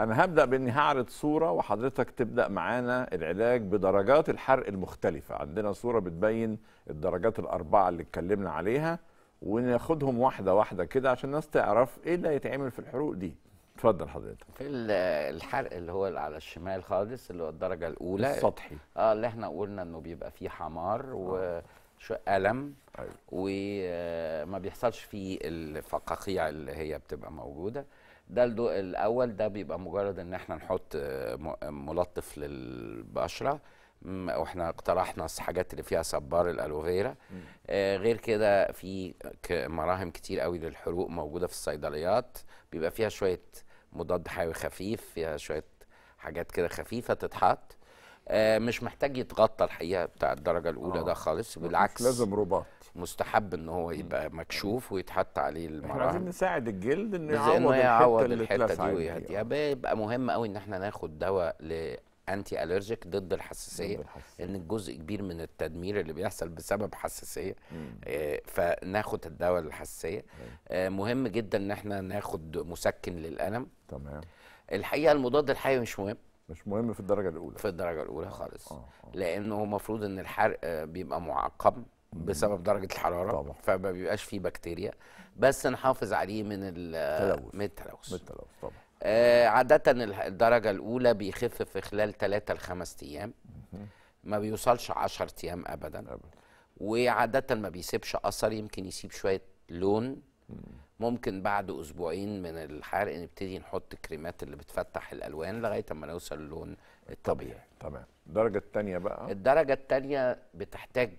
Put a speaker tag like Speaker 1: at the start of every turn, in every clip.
Speaker 1: انا هبدا باني هعرض صوره وحضرتك تبدا معانا العلاج بدرجات الحرق المختلفه عندنا صوره بتبين الدرجات الاربعه اللي اتكلمنا عليها وناخدهم واحده واحده كده عشان الناس تعرف ايه اللي هيتعمل في الحروق دي اتفضل حضرتك في الحرق اللي هو على الشمال خالص اللي هو الدرجه الاولى السطحي اه اللي احنا قلنا انه بيبقى فيه حمار و آه. ألم أيوه. وما آه، بيحصلش فيه الفقاقيع اللي هي بتبقى موجوده ده الضوء الاول ده بيبقى مجرد ان احنا نحط ملطف للبشره واحنا اقترحنا الحاجات اللي فيها صبار الالوفيرا آه، غير كده في مراهم كتير قوي للحروق موجوده في الصيدليات بيبقى فيها شويه مضاد حيوي خفيف فيها شويه حاجات كده خفيفه تتحط آه، مش محتاج يتغطى الحقيقه بتاع الدرجه الاولى آه. ده خالص بالعكس لازم رباط مستحب ان هو يبقى مكشوف ويتحط عليه المراهم احنا عايزين نساعد الجلد انه يعوض, يعوض الحته, الحتة دي ويهديها بيبقى مهم قوي ان احنا ناخد دواء انتي الرجيك ضد الحساسيه لان جزء كبير من التدمير اللي بيحصل بسبب حساسيه آه فناخد الدواء للحساسيه أيوه. آه مهم جدا ان احنا ناخد مسكن للالم تمام الحقيقه المضاد الحيوي مش مهم مش مهم في الدرجه الاولى في الدرجه الاولى خالص آه آه. لانه المفروض ان الحرق بيبقى معقم بسبب درجه الحراره طبعا. فما بيبقاش فيه بكتيريا بس نحافظ عليه من التلوث من التلوث من التلوث طبعا آه عاده الدرجه الاولى بيخف في خلال 3 ل 5 ايام ما بيوصلش 10 ايام ابدا, أبداً. وعاده ما بيسيبش اثر يمكن يسيب شويه لون مم. ممكن بعد اسبوعين من الحرق نبتدي نحط الكريمات اللي بتفتح الالوان لغايه اما نوصل للون الطبيعي تمام الدرجه الثانيه بقى الدرجه الثانيه بتحتاج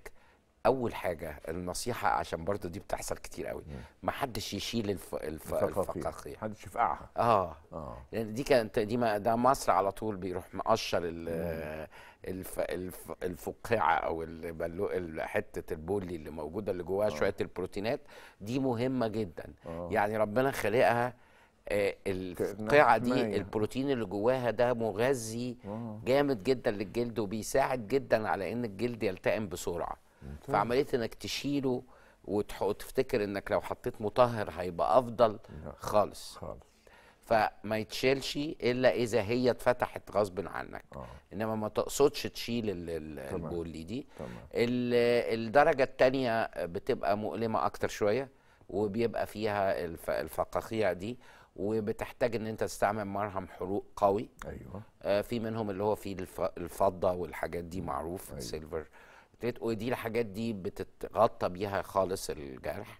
Speaker 1: اول حاجه النصيحه عشان برضو دي بتحصل كتير قوي ما حدش يشيل الف... الف... الفقاقيع ما حدش يفقعها اه اه لان دي كانت دي ما ده مصر على طول بيروح مقشر ال... الف... الف... الفقاعه او البلو... حته البولي اللي موجوده اللي جواها آه. شويه البروتينات دي مهمه جدا أوه. يعني ربنا خلقها آه، الفقاعه دي البروتين اللي جواها ده مغذي آه. جامد جدا للجلد وبيساعد جدا على ان الجلد يلتئم بسرعه فعمليه انك تشيله وتفتكر انك لو حطيت مطهر هيبقى افضل نعم. خالص خالص فما يتشالش الا اذا هي اتفتحت غصب عنك آه. انما ما تقصدش تشيل البولي دي طبعًا. الدرجه الثانيه بتبقى مؤلمه اكتر شويه وبيبقى فيها الفقاقيع دي وبتحتاج ان انت تستعمل مرهم حروق قوي ايوه آه في منهم اللي هو فيه الفضه والحاجات دي معروف أيوة. السيلفر لقيت ودي الحاجات دي بتتغطى بيها خالص الجرح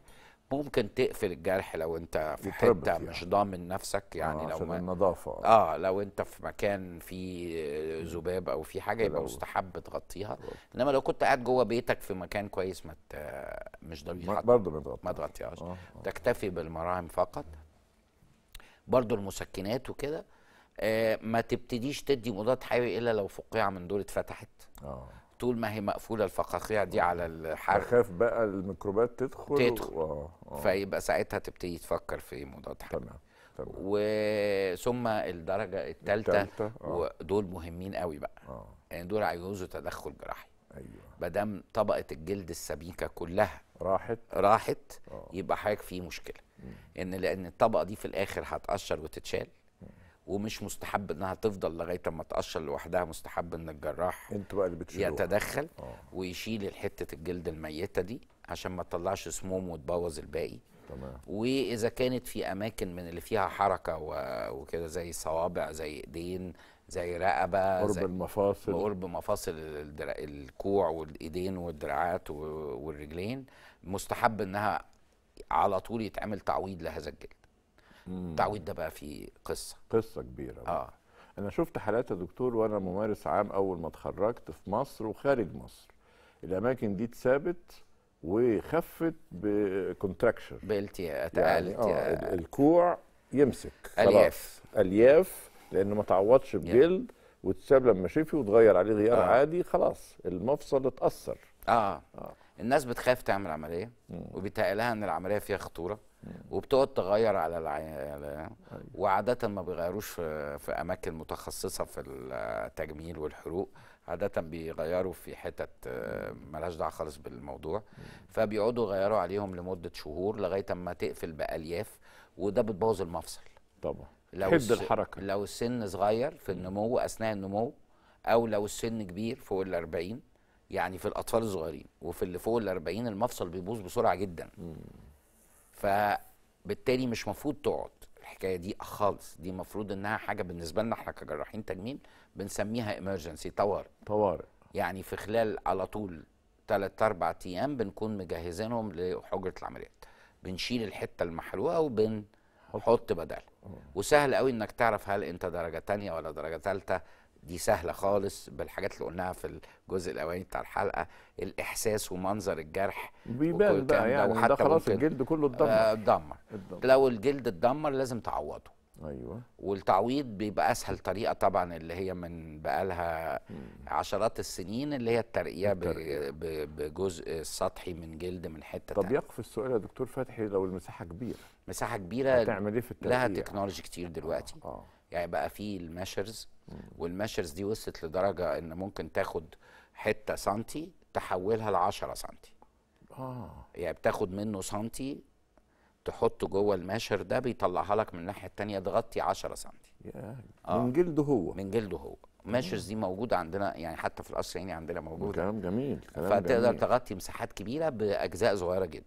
Speaker 1: ممكن تقفل الجرح لو انت في حته يعني. مش ضامن نفسك يعني آه لو عشان ما النظافه اه لو انت في مكان فيه ذباب او في حاجه يبقى مستحب تغطيها انما لو كنت قاعد جوه بيتك في مكان كويس ما مش ضروري برضه ما ما تغطيهاش آه آه. تكتفي بالمراهم فقط برضه المسكنات وكده آه ما تبتديش تدي مضاد حيوي الا لو فقيعه من دول اتفتحت اه طول ما هي مقفوله الفقاقيع دي على الحرق اخاف بقى الميكروبات تدخل تدخل و... آه. فيبقى ساعتها تبتدي تفكر في موضوع التحمل تمام تمام وثم الدرجه الثالثه آه. ودول مهمين قوي بقى آه. يعني دول هيعوزوا تدخل جراحي ايوه ما دام طبقه الجلد السبيكه كلها راحت راحت أوه. يبقى حضرتك في مشكله مم. ان لان الطبقه دي في الاخر هتقشر وتتشال ومش مستحب انها تفضل لغايه ما تقشر لوحدها مستحب ان الجراح انتوا بقى اللي بتشيلوها يتدخل أوه. ويشيل حته الجلد الميته دي عشان ما تطلعش سموم وتبوظ الباقي تمام واذا كانت في اماكن من اللي فيها حركه وكده زي صوابع زي ايدين زي رقبه قرب زي المفاصل قرب مفاصل الكوع والايدين والدراعات والرجلين مستحب انها على طول يتعمل تعويض لهذا الجلد التعويض ده بقى فيه قصه قصه كبيره بقى. اه انا شفت حالات يا دكتور وانا ممارس عام اول ما اتخرجت في مصر وخارج مصر الاماكن دي اتثابت وخفت بكونتراكشر بالتيات يعني آه الكوع يمسك الياف الياف لانه ما تعوضش بجلد واتساب لما شفي وتغير عليه غيار آه. عادي خلاص المفصل اتاثر آه. اه الناس بتخاف تعمل عمليه وبيتهيأ لها ان العمليه فيها خطوره وبتقعد تغير على العيال أيوة. وعاده ما بيغيروش في, في اماكن متخصصه في التجميل والحروق عاده بيغيروا في حتت ملهاش دعوه خالص بالموضوع فبيقعدوا يغيروا عليهم لمده شهور لغايه اما تقفل بالياف وده بتبوظ المفصل طبعا لو حد الحركه لو السن صغير في النمو اثناء النمو او لو السن كبير فوق ال 40 يعني في الاطفال الصغيرين وفي اللي فوق ال 40 المفصل بيبوظ بسرعه جدا فبالتالي مش مفروض تقعد الحكايه دي خالص دي المفروض انها حاجه بالنسبه لنا احنا كجراحين تجميل بنسميها امرجنسي طوارئ طوارئ يعني في خلال على طول ثلاث اربع ايام بنكون مجهزينهم لحجره العمليات بنشيل الحته المحروقه وبنحط بدل وسهل قوي انك تعرف هل انت درجه تانية ولا درجه ثالثه دي سهله خالص بالحاجات اللي قلناها في الجزء الاولاني بتاع الحلقه الاحساس ومنظر الجرح بيبان بقى يعني وحتى ده خلاص الجلد كله آه، اتدمر اتدمر لو الجلد اتدمر لازم تعوضه ايوه والتعويض بيبقى اسهل طريقه طبعا اللي هي من بقالها عشرات السنين اللي هي الترقيه بجزء سطحي من جلد من حته طب يقف السؤال يا دكتور فتحي لو المساحه كبيره مساحه كبيره هتعمل ايه في الترقيه لها تكنولوجي كتير دلوقتي آه. آه. يعني بقى في الماشرز والماشرز دي وصلت لدرجه ان ممكن تاخد حته سنتي تحولها ل 10 سنتي اه يعني بتاخد منه سنتي تحطه جوه الماشر ده بيطلعها لك من الناحيه الثانيه تغطي 10 سنتي آه. من جلده هو من جلده هو ماشرز دي موجوده عندنا يعني حتى في القصر العيني عندنا موجوده كلام جميل كلام فتقدر جميل. تغطي مساحات كبيره باجزاء صغيره جدا